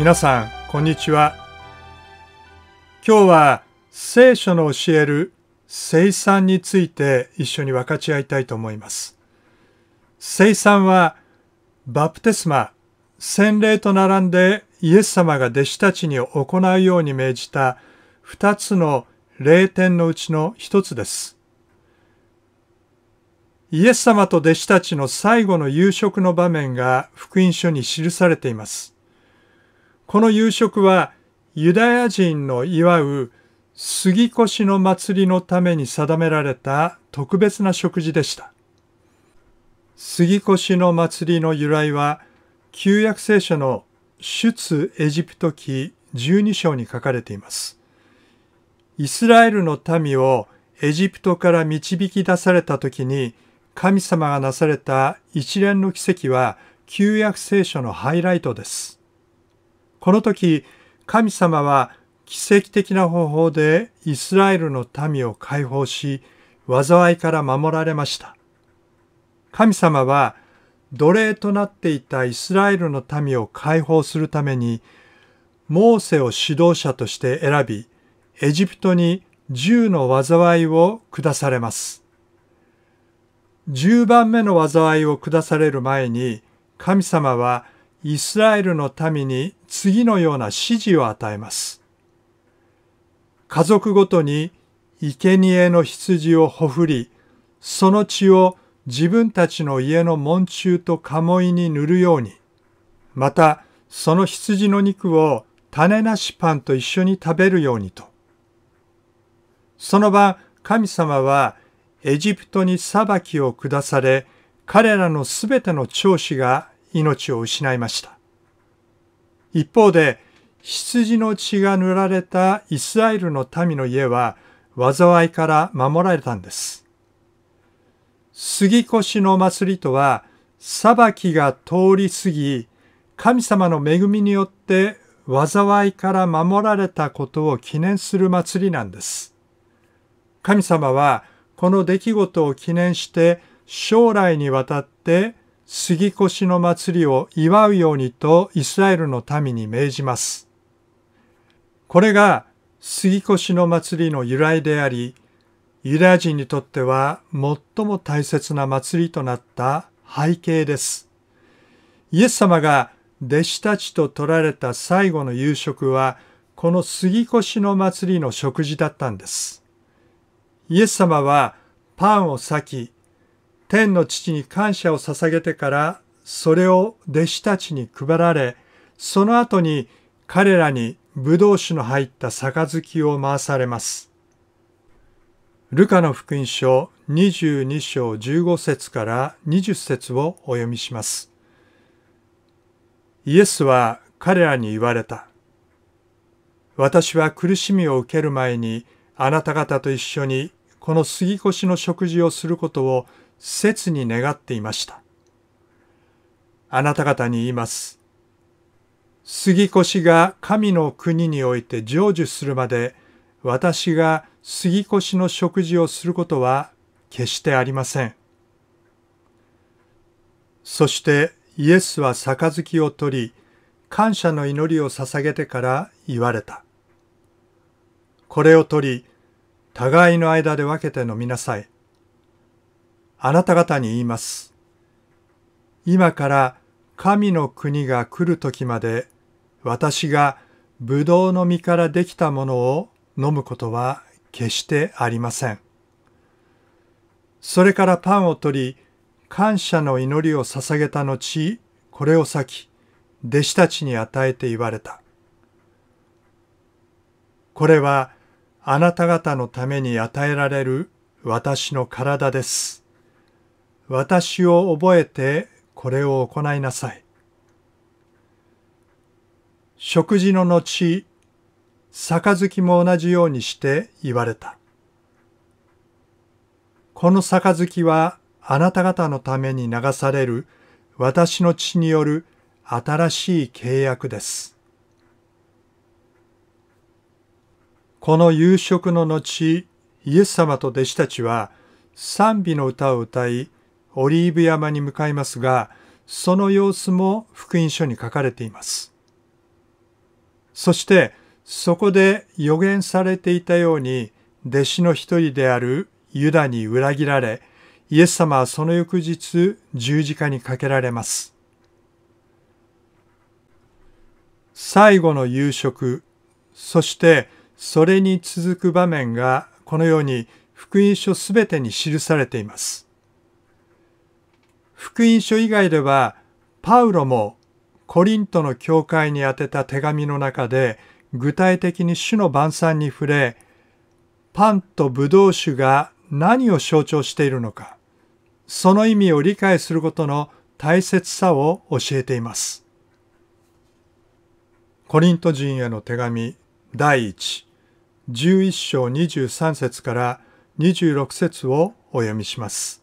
皆さん、こんにちは。今日は聖書の教える生産について一緒に分かち合いたいと思います。生産はバプテスマ、洗礼と並んでイエス様が弟子たちに行うように命じた二つの霊典のうちの一つです。イエス様と弟子たちの最後の夕食の場面が福音書に記されています。この夕食はユダヤ人の祝う杉越の祭りのために定められた特別な食事でした。杉越の祭りの由来は、旧約聖書の出エジプト記12章に書かれています。イスラエルの民をエジプトから導き出された時に、神様がなされた一連の奇跡は、旧約聖書のハイライトです。この時、神様は奇跡的な方法でイスラエルの民を解放し、災いから守られました。神様は奴隷となっていたイスラエルの民を解放するために、モーセを指導者として選び、エジプトに10の災いを下されます。10番目の災いを下される前に、神様はイスラエルの民に次のような指示を与えます。家族ごとに生贄の羊をほふり、その血を自分たちの家の門中と鴨居に塗るように、またその羊の肉を種なしパンと一緒に食べるようにと。その晩、神様はエジプトに裁きを下され、彼らのすべての長子が命を失いました。一方で、羊の血が塗られたイスラエルの民の家は、災いから守られたんです。杉越の祭りとは、裁きが通り過ぎ、神様の恵みによって災いから守られたことを記念する祭りなんです。神様はこの出来事を記念して将来にわたって杉越の祭りを祝うようにとイスラエルの民に命じます。これが杉越の祭りの由来であり、ユダヤ人にとっては最も大切な祭りとなった背景です。イエス様が弟子たちと取られた最後の夕食は、この杉越の祭りの食事だったんです。イエス様はパンを裂き、天の父に感謝を捧げてからそれを弟子たちに配られその後に彼らにブドウ酒の入った杯を回されます。ルカの福音書22章15節から20節をお読みします。イエスは彼らに言われた。私は苦しみを受ける前にあなた方と一緒にこの杉越しの食事をすることを切に願っていました。あなた方に言います。杉越が神の国において成就するまで、私が杉越の食事をすることは決してありません。そしてイエスは杯を取り、感謝の祈りを捧げてから言われた。これを取り、互いの間で分けて飲みなさい。あなた方に言います。今から神の国が来る時まで私がブドウの実からできたものを飲むことは決してありません。それからパンを取り、感謝の祈りを捧げた後、これをき弟子たちに与えて言われた。これはあなた方のために与えられる私の体です。私を覚えてこれを行いなさい。食事の後、杯も同じようにして言われた。この杯はあなた方のために流される私の血による新しい契約です。この夕食の後、イエス様と弟子たちは賛美の歌を歌い、オリーブ山に向かいますが、その様子も福音書に書かれています。そして、そこで予言されていたように、弟子の一人であるユダに裏切られ、イエス様はその翌日十字架にかけられます。最後の夕食、そしてそれに続く場面がこのように福音書すべてに記されています。福音書以外ではパウロもコリントの教会に宛てた手紙の中で具体的に主の晩餐に触れパンとブドウ酒が何を象徴しているのかその意味を理解することの大切さを教えています。コリント人への手紙第1 11章23節から26節をお読みします。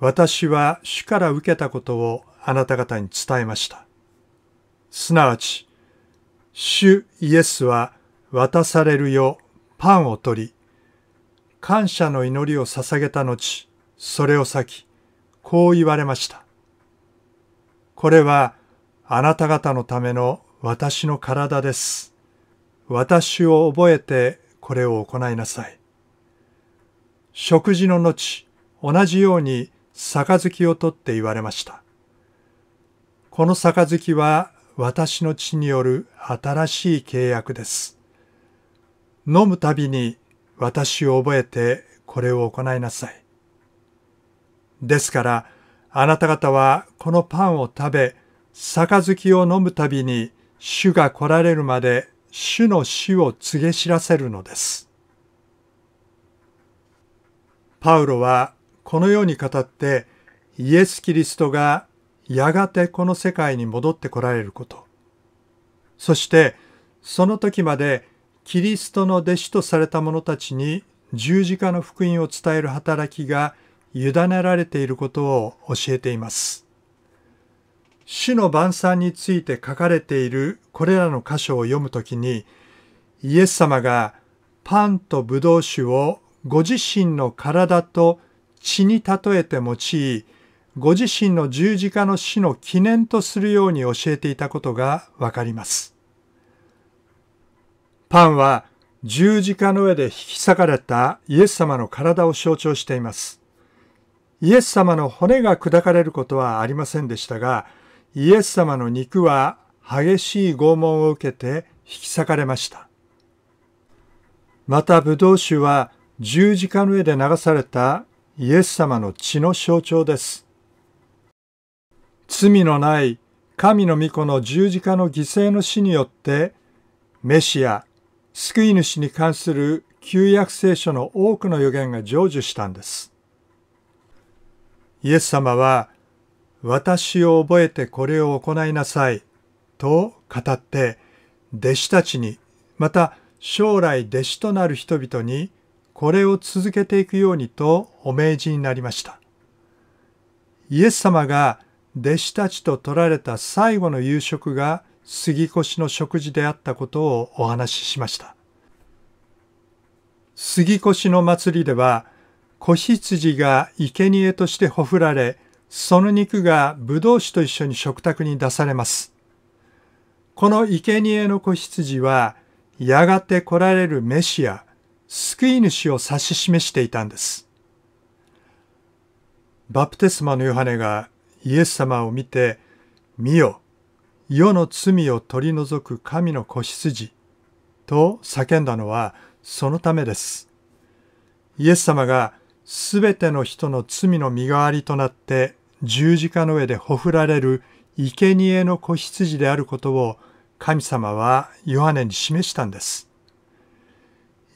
私は主から受けたことをあなた方に伝えました。すなわち、主イエスは渡されるよパンを取り、感謝の祈りを捧げた後、それを先、こう言われました。これはあなた方のための私の体です。私を覚えてこれを行いなさい。食事の後、同じように杯を取って言われました。この杯は私の血による新しい契約です。飲むたびに私を覚えてこれを行いなさい。ですから、あなた方はこのパンを食べ、杯を飲むたびに主が来られるまで主の死を告げ知らせるのです。パウロはこのように語ってイエス・キリストがやがてこの世界に戻ってこられることそしてその時までキリストの弟子とされた者たちに十字架の福音を伝える働きが委ねられていることを教えています。主の晩餐について書かれているこれらの箇所を読むときにイエス様がパンとブドウ酒をご自身の体と血に例えて用い、ご自身の十字架の死の記念とするように教えていたことがわかります。パンは十字架の上で引き裂かれたイエス様の体を象徴しています。イエス様の骨が砕かれることはありませんでしたが、イエス様の肉は激しい拷問を受けて引き裂かれました。また、ブドウ酒は十字架の上で流されたイエス様の血の象徴です。罪のない神の御子の十字架の犠牲の死によって、メシア、救い主に関する旧約聖書の多くの予言が成就したんです。イエス様は、私を覚えてこれを行いなさい、と語って、弟子たちに、また将来弟子となる人々にこれを続けていくようにとお命じになりました。イエス様が弟子たちと取られた最後の夕食が杉越の食事であったことをお話ししました。杉越の祭りでは、子羊が生贄としてほふられ、その肉がブドウ酒と一緒に食卓に出されます。この生贄の子羊は、やがて来られるメシア、救い主を指し示していたんです。バプテスマのヨハネがイエス様を見て、見よ、世の罪を取り除く神の子羊と叫んだのはそのためです。イエス様がすべての人の罪の身代わりとなって十字架の上でほふられる生贄の子羊であることを神様はヨハネに示したんです。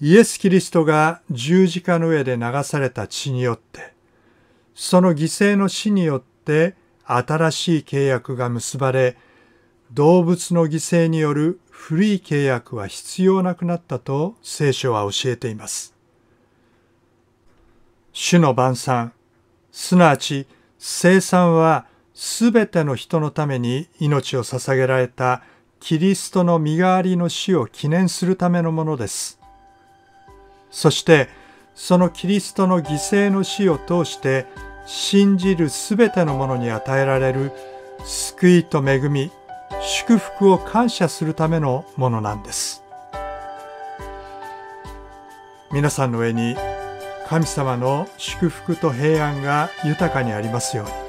イエス・キリストが十字架の上で流された血によって、その犠牲の死によって新しい契約が結ばれ、動物の犠牲による古い契約は必要なくなったと聖書は教えています。主の晩餐、すなわち生産はすべての人のために命を捧げられたキリストの身代わりの死を記念するためのものです。そしてそのキリストの犠牲の死を通して信じるすべてのものに与えられる救いと恵み、祝福を感謝するためのものなんです。皆さんの上に神様の祝福と平安が豊かにありますように。